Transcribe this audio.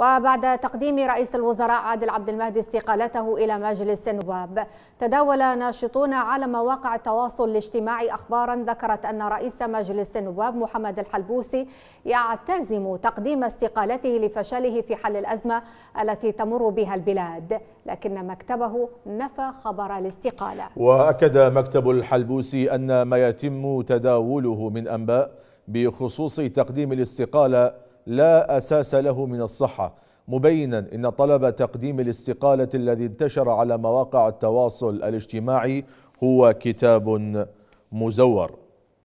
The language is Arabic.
وبعد تقديم رئيس الوزراء عادل عبد المهدي استقالته إلى مجلس النواب تداول ناشطون على مواقع التواصل الاجتماعي أخبارا ذكرت أن رئيس مجلس النواب محمد الحلبوسي يعتزم تقديم استقالته لفشله في حل الأزمة التي تمر بها البلاد لكن مكتبه نفى خبر الاستقالة وأكد مكتب الحلبوسي أن ما يتم تداوله من أنباء بخصوص تقديم الاستقالة لا أساس له من الصحة مبينا أن طلب تقديم الاستقالة الذي انتشر على مواقع التواصل الاجتماعي هو كتاب مزور